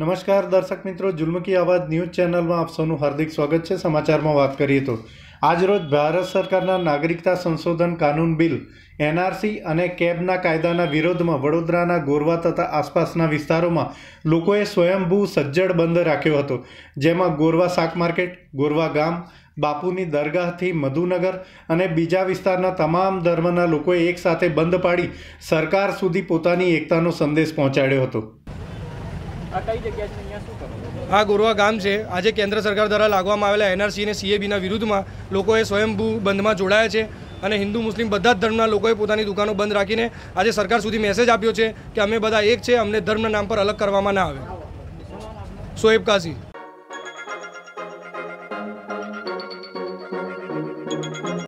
નમસ્કાર દર્શક મિત્રો જુલ્મકી આવાજ ન્યૂઝ ચેનલમાં આપ સૌનું હાર્દિક સ્વાગત છે સમાચારમાં વાત કરીએ તો આજરોજ ભારત સરકારના નાગરિકતા સંશોધન કાનૂન બિલ એનઆરસી અને કેબના કાયદાના વિરોધમાં વડોદરાના ગોરવા તથા આસપાસના વિસ્તારોમાં લોકોએ સ્વયંભૂ સજ્જડ બંધ રાખ્યો હતો જેમાં ગોરવા શાક માર્કેટ ગોરવા ગામ બાપુની દરગાહથી મધુનગર અને બીજા વિસ્તારના તમામ ધર્મના લોકોએ એકસાથે બંધ પાડી સરકાર સુધી પોતાની એકતાનો સંદેશ પહોંચાડ્યો હતો આ ગોરવા ગામ છે આજે કેન્દ્ર સરકાર દ્વારા લાગવામાં આવેલા એનઆરસી અને સીએબીના વિરુદ્ધમાં લોકોએ સ્વયંભૂ બંધમાં જોડાયા છે અને હિન્દુ મુસ્લિમ બધા જ ધર્મના લોકોએ પોતાની દુકાનો બંધ રાખીને આજે સરકાર સુધી મેસેજ આપ્યો છે કે અમે બધા એક છે અમને ધર્મના નામ પર અલગ કરવામાં ના આવે સોએબ કાઝી